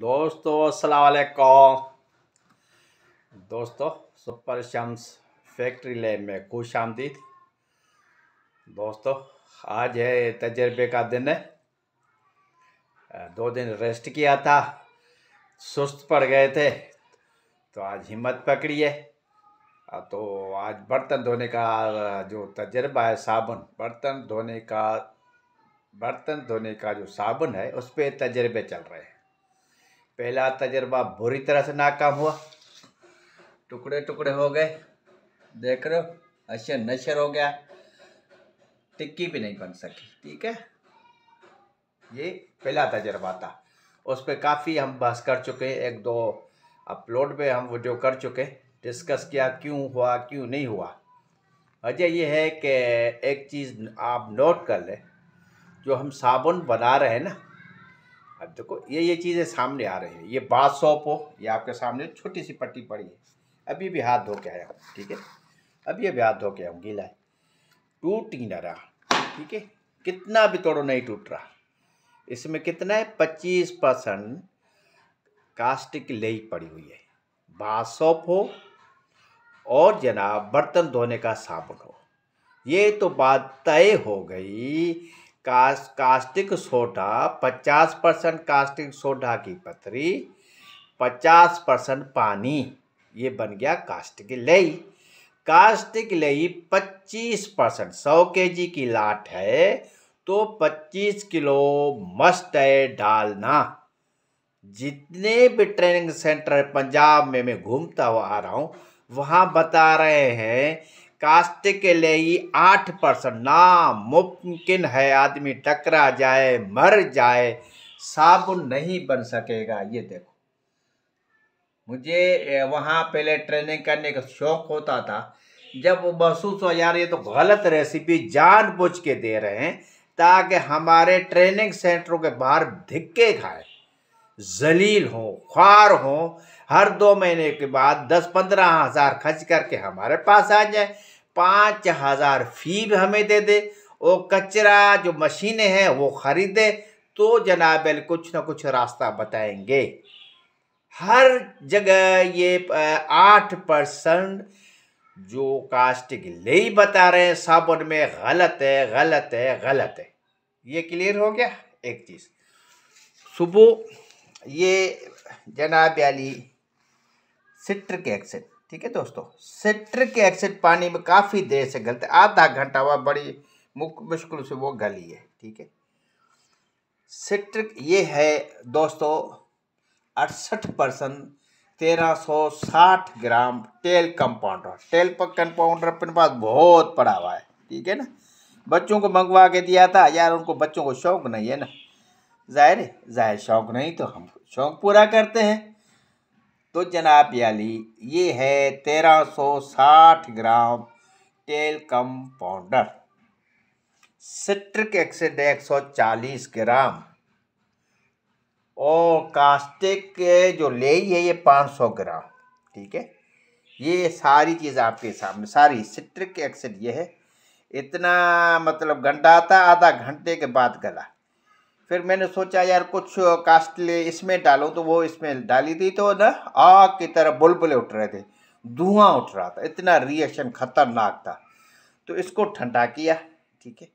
दोस्तों असलकम दोस्तों सुपर शम्स फैक्ट्री लैब में खुश आमदीद दोस्तों आज है तजर्बे का दिन है दो दिन रेस्ट किया था सुस्त पड़ गए थे तो आज हिम्मत पकड़ी है तो आज बर्तन धोने का जो तजर्बा है साबुन बर्तन धोने का बर्तन धोने का जो साबुन है उस पर तजर्बे चल रहे हैं पहला तजर्बा बुरी तरह से नाकाम हुआ टुकड़े टुकड़े हो गए देख रहे हो अशर नशर हो गया टिक्की भी नहीं बन सकी ठीक है ये पहला तजर्बा था उस पर काफ़ी हम बहस कर चुके हैं एक दो अपलोड पे हम वीडियो कर चुके डिस्कस किया क्यों हुआ क्यों नहीं हुआ वजह यह है कि एक चीज़ आप नोट कर लें जो हम साबुन बना रहे हैं ना अब देखो ये ये चीज़ें सामने आ रही है ये बात सॉप हो ये आपके सामने छोटी सी पट्टी पड़ी है अभी भी हाथ धो के आया हूँ ठीक है अब ये भी हाथ धो के आया हूँ गीला है टूट ही ना रहा ठीक है कितना भी तोड़ो नहीं टूट रहा इसमें कितना है पच्चीस परसेंट कास्टिक ले पड़ी हुई है बाथ सोप हो और जनाब बर्तन धोने का साबुन हो ये तो बात तय हो गई caustic soda 50 percent caustic soda की पथरी 50 परसेंट पानी ये बन गया कास्टिक लई कास्टिक लई 25 परसेंट सौ के जी की लाट है तो 25 किलो है डालना जितने भी ट्रेनिंग सेंटर पंजाब में मैं घूमता हुआ आ रहा हूँ वहाँ बता रहे हैं कास्ट के लिए आठ परसेंट नामुमकिन है आदमी टकरा जाए मर जाए साबुन नहीं बन सकेगा ये देखो मुझे वहाँ पहले ट्रेनिंग करने का शौक होता था जब वो महसूस हो यार ये तो गलत रेसिपी जान बुझ के दे रहे हैं ताकि हमारे ट्रेनिंग सेंटरों के बाहर धिक्के खाए जलील हो ख्वार हो हर दो महीने के बाद दस पंद्रह हज़ार खर्च करके हमारे पास आ जाए पाँच हज़ार फी भी हमें दे दे और कचरा जो मशीनें हैं वो ख़रीदे तो जनाब कुछ ना कुछ रास्ता बताएंगे हर जगह ये आठ परसेंट जो कास्टिक ले ही बता रहे हैं साबुन में गलत है गलत है गलत है ये क्लियर हो गया एक चीज़ सुबह ये जनाब अली सिट्रिक एसिड ठीक है दोस्तों सिट्रिक एक्सिड पानी में काफ़ी देर से गलते आधा घंटा हुआ बड़ी मुश्किल से वो गली है ठीक है सिट्रिक ये है दोस्तों अड़सठ परसेंट तेरह सौ साठ ग्राम तेल कंपाउंडर तेल कंपाउंडर अपने पास बहुत पड़ा हुआ है ठीक है ना बच्चों को मंगवा के दिया था यार उनको बच्चों को शौक नहीं है ना जाहिर जाहिर शौक नहीं तो हम शौक पूरा करते हैं तो जनाब याली ये है तेरह सौ साठ ग्राम तेल पाउडर सिट्रिक एक्सिड एक सौ चालीस ग्राम और कास्टिक जो ही है ये पाँच सौ ग्राम ठीक है ये सारी चीज़ आपके सामने सारी सिट्रिक एक्सिड ये है इतना मतलब घंटा आता आधा घंटे के बाद गला फिर मैंने सोचा यार कुछ कास्टली इसमें डालो तो वो इसमें डाली थी तो ना आग की तरह बुलबुले उठ रहे थे धुआं उठ रहा था इतना रिएक्शन खतरनाक था तो इसको ठंडा किया ठीक है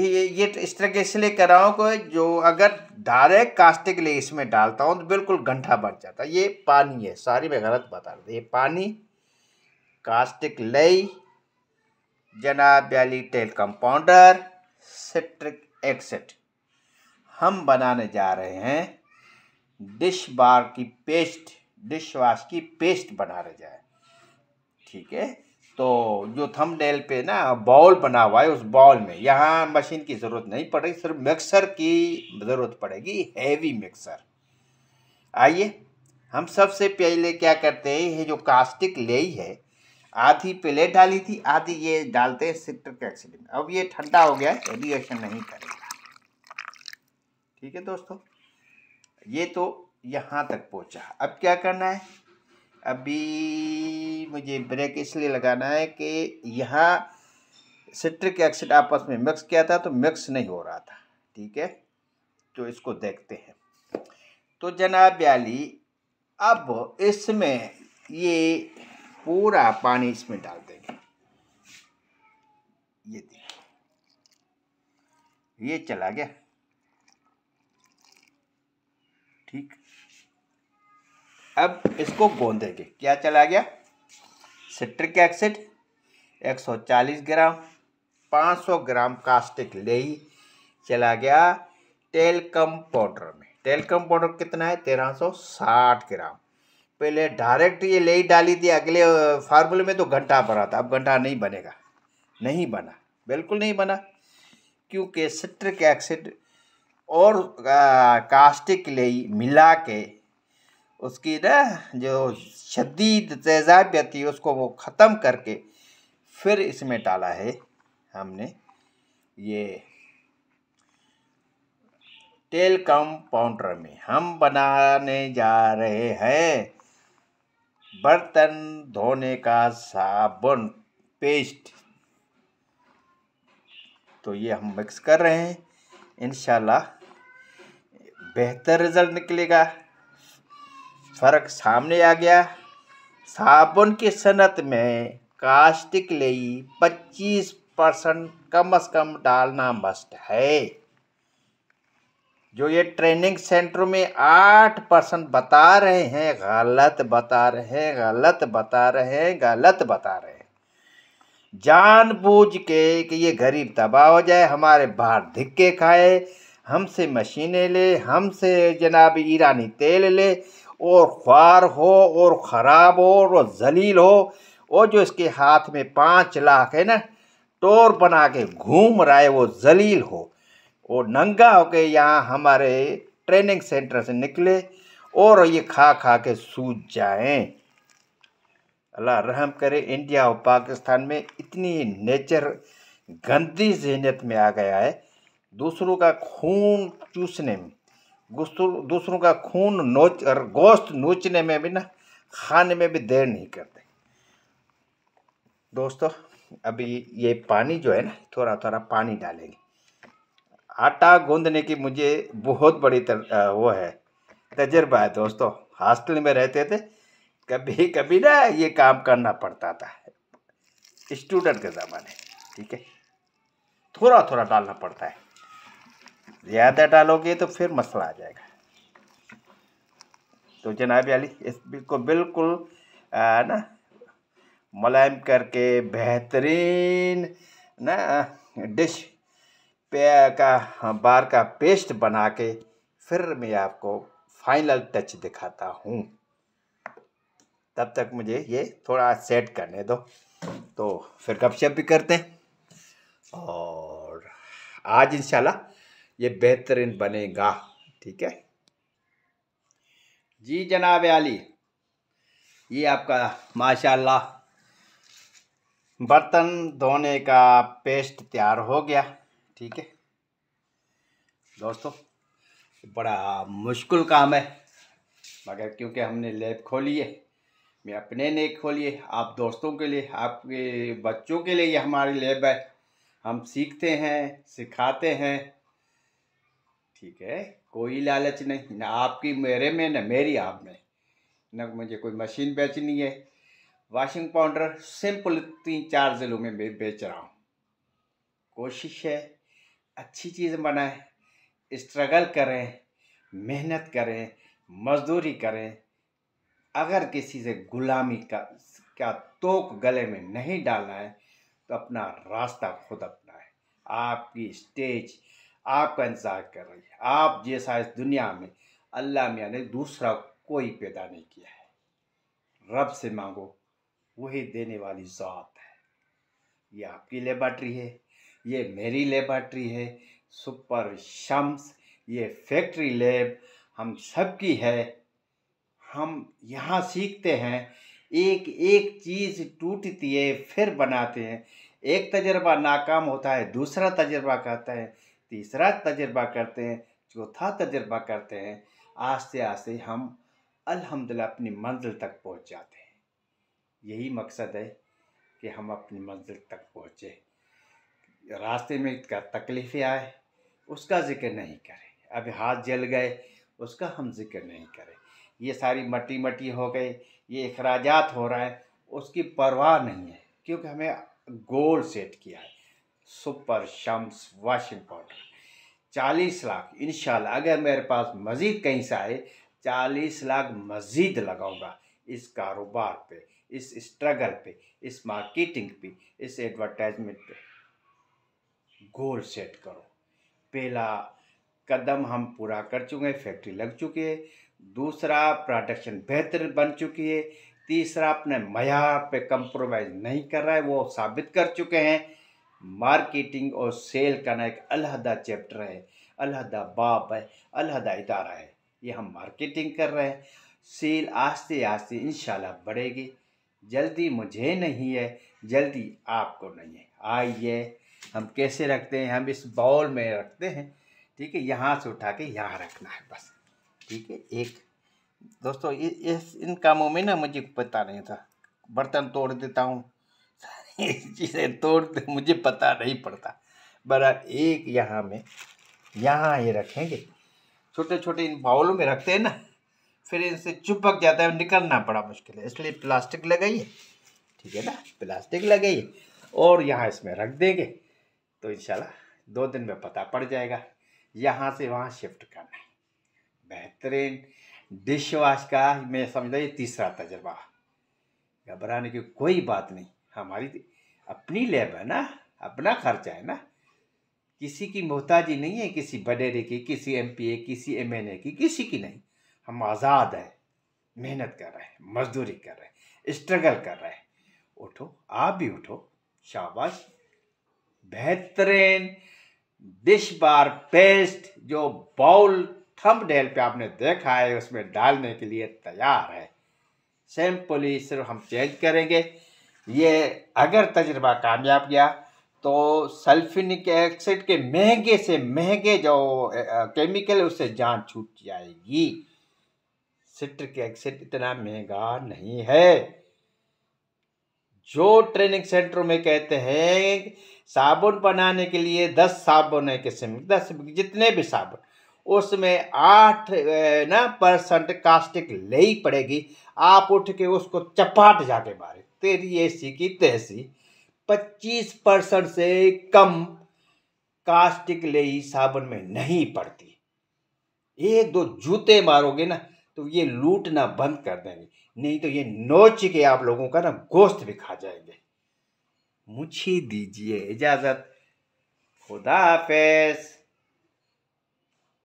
ये ये इस तरह के इसलिए कर रहा हूँ कि जो अगर डायरेक्ट कास्टिक ले इसमें डालता हूँ तो बिल्कुल घंटा बढ़ जाता ये पानी है सारी मैं गलत बता रहा ये पानी कास्टिक लई जनाब टेल कंपाउंडर सिट्रिक एक्सेट हम बनाने जा रहे हैं डिश बार की पेस्ट डिश वाश की पेस्ट बना रहे जाए ठीक है तो जो थंबनेल पे ना बॉल बना हुआ है उस बॉल में यहाँ मशीन की ज़रूरत नहीं पड़ेगी सिर्फ मिक्सर की ज़रूरत पड़ेगी हैवी मिक्सर आइए हम सबसे पहले क्या करते हैं ये जो कास्टिक लेई है आधी प्लेट डाली थी आधी ये डालते हैं सिट्रिक एक्सीडेंट अब ये ठंडा हो गया है रिएक्शन नहीं करेगा ठीक है दोस्तों ये तो यहाँ तक पहुँचा अब क्या करना है अभी मुझे ब्रेक इसलिए लगाना है कि यहाँ सिट्रिक एक्सिड आपस में मिक्स किया था तो मिक्स नहीं हो रहा था ठीक है तो इसको देखते हैं तो जनाब याली अब इसमें ये पूरा पानी इसमें डाल देंगे ये देखिए ये चला गया ठीक अब इसको गोंदेंगे क्या चला गया citric acid 140 gram 500 gram caustic ही चला गया टेलकम पाउडर में टेलकम पाउडर कितना है 1360 ग्राम पहले डायरेक्ट ये ले ही डाली थी अगले फार्मूले में तो घंटा भरा था अब घंटा नहीं बनेगा नहीं बना बिल्कुल नहीं बना क्योंकि सिट्रिक एसिड और कास्टिक लेई मिला के उसकी ना जो शदीद तेजाबियत थी उसको वो ख़त्म करके फिर इसमें डाला है हमने ये तेल कम पाउडर में हम बनाने जा रहे हैं बर्तन धोने का साबुन पेस्ट तो ये हम मिक्स कर रहे हैं इन बेहतर रिज़ल्ट निकलेगा फ़र्क सामने आ गया साबुन की सनत में कास्टिक ले पच्चीस परसेंट कम से कम डालना मस्ट है जो ये ट्रेनिंग सेंटर में आठ परसेंट बता रहे हैं गलत बता रहे हैं गलत बता रहे हैं गलत बता रहे हैं जानबूझ के कि ये गरीब तबाह हो जाए हमारे बाहर धिक्के खाए हमसे मशीनें ले हमसे जनाब ईरानी तेल ले और ख्वार हो और ख़राब हो और जलील हो और जो इसके हाथ में पाँच लाख है ना टोर बना के घूम रहा है वो जलील हो वो नंगा होके यहाँ हमारे ट्रेनिंग सेंटर से निकले और ये खा खा के सूझ जाएँ अल्लाह रहम करे इंडिया और पाकिस्तान में इतनी नेचर गंदी जहनीत में आ गया है दूसरों का खून चूसने में दूसरों का खून नोच और गोश्त नोचने में भी ना खाने में भी देर नहीं करते दोस्तों अभी ये पानी जो है ना थोड़ा थोड़ा पानी डालेंगे आटा गूंदने की मुझे बहुत बड़ी तर, आ, वो है तजर्बा है दोस्तों हॉस्टल में रहते थे कभी कभी ना ये काम करना पड़ता था स्टूडेंट के ज़माने ठीक है थोड़ा थोड़ा डालना पड़ता है ज़्यादा डालोगे तो फिर मसला आ जाएगा तो जनाब अली इस को बिल्कुल आ, ना मुलायम करके बेहतरीन ना डिश पे का बार का पेस्ट बना के फिर मैं आपको फाइनल टच दिखाता हूँ तब तक मुझे ये थोड़ा सेट करने दो तो फिर गपशप भी करते हैं और आज इंशाल्लाह ये बेहतरीन बनेगा ठीक है जी जनाब आली ये आपका माशाल्लाह बर्तन धोने का पेस्ट तैयार हो गया ठीक है दोस्तों बड़ा मुश्किल काम है मगर क्योंकि हमने लेब खोली है मैं अपने लिए खोलिए आप दोस्तों के लिए आपके बच्चों के लिए हमारी लैब है हम सीखते हैं सिखाते हैं ठीक है कोई लालच नहीं ना आपकी मेरे में ना मेरी आप में ना मुझे कोई मशीन बेचनी है वाशिंग पाउडर सिंपल तीन चार ज़िलों में मैं बेच रहा हूँ कोशिश है अच्छी चीज़ बनाए स्ट्रगल करें मेहनत करें मज़दूरी करें अगर किसी से गुलामी का क्या तोक गले में नहीं डालना है तो अपना रास्ता खुद अपना है आपकी स्टेज आपका इंतज़ार कर रही है आप जैसा इस दुनिया में अल्लाह मियाँ ने दूसरा कोई पैदा नहीं किया है रब से मांगो वही देने वाली ज़ात है ये आपकी लेबार्ट्री है ये मेरी लेबार्ट्री है सुपर शम्स ये फैक्ट्री लैब हम सबकी है हम यहाँ सीखते हैं एक एक चीज़ टूटती है फिर बनाते हैं एक तजर्बा नाकाम होता है दूसरा तजर्बा करता है तीसरा तजर्बा करते हैं चौथा तजर्बा करते हैं आस्ते आस्ते हम अल्हम्दुलिल्लाह अपनी मंजिल तक पहुँच जाते हैं यही मकसद है कि हम अपनी मंजिल तक पहुँचे रास्ते में क्या तकलीफ़ें आए उसका ज़िक्र नहीं करें अब हाथ जल गए उसका हम ज़िक्र नहीं करें ये सारी मटी मटी हो गई ये अखराज हो रहा है उसकी परवाह नहीं है क्योंकि हमें गोल सेट किया है सुपर शम्स वाशिंग पाउडर चालीस लाख इन अगर मेरे पास मज़ीद कहीं से आए चालीस लाख मज़ीद लगाऊंगा इस कारोबार पे इस स्ट्रगल पे इस मार्केटिंग पे इस एडवर्टाइजमेंट पे गोल सेट करो पहला कदम हम पूरा कर चुके हैं फैक्ट्री लग चुकी है दूसरा प्रोडक्शन बेहतर बन चुकी है तीसरा अपने मैार पे कंप्रोमाइज़ नहीं कर रहा है वो साबित कर चुके हैं मार्केटिंग और सेल का ना एक अलहदा चैप्टर है अलहदा बाप है अलहदा इदारा है ये हम मार्केटिंग कर रहे हैं सेल आस्ते आस्ते इन बढ़ेगी जल्दी मुझे नहीं है जल्दी आपको नहीं है आइए हम कैसे रखते हैं हम इस बाउल में रखते हैं ठीक है यहाँ से उठा के यहाँ रखना है बस ठीक है एक दोस्तों इस इन कामों में ना मुझे पता नहीं था बर्तन तोड़ देता हूँ चीज़ें तोड़ते मुझे पता नहीं पड़ता बरा एक यहाँ में यहाँ ये रखेंगे छोटे छोटे इन बाउलों में रखते हैं ना फिर इनसे चुपक जाता है निकलना बड़ा मुश्किल है इसलिए प्लास्टिक लगाइए ठीक है ना प्लास्टिक लगाइए और यहाँ इसमें रख देंगे तो इंशाल्लाह दो दिन में पता पड़ जाएगा यहाँ से वहाँ शिफ्ट करना है बेहतरीन डिश वाश का मैं समझ ये तीसरा तजर्बा घबराने की कोई बात नहीं हमारी अपनी लैब है ना अपना खर्चा है ना किसी की मोहताजी नहीं है किसी बडेरे की किसी एमपीए किसी एमएनए की किसी की नहीं हम आज़ाद हैं मेहनत कर रहे हैं मजदूरी कर रहे हैं स्ट्रगल कर रहे हैं उठो आप भी उठो शाबाश बेहतरीन डिश बार पेस्ट जो बाउल थंबनेल पे आपने देखा है उसमें डालने के लिए तैयार है सिंपली सिर्फ हम चेंज करेंगे ये अगर तजर्बा कामयाब गया तो सल्फिनिक एक्सिड के महंगे से महंगे जो केमिकल है उससे जान छूट जाएगी सिट्रिक एक्सिड इतना महंगा नहीं है जो ट्रेनिंग सेंटरों में कहते हैं साबुन बनाने के लिए दस साबुन है किस्म दस जितने भी साबुन उसमें आठ ना परसेंट कास्टिक ले ही पड़ेगी आप उठ के उसको चपाट जाके मारे तेरी ऐसी की तैसी पच्चीस परसेंट से कम कास्टिक ही साबुन में नहीं पड़ती एक दो जूते मारोगे ना तो ये लूटना बंद कर देंगे नहीं तो ये नोच के आप लोगों का ना गोश्त भी खा जाएंगे मुझे दीजिए इजाज़त खुदा हाफिज़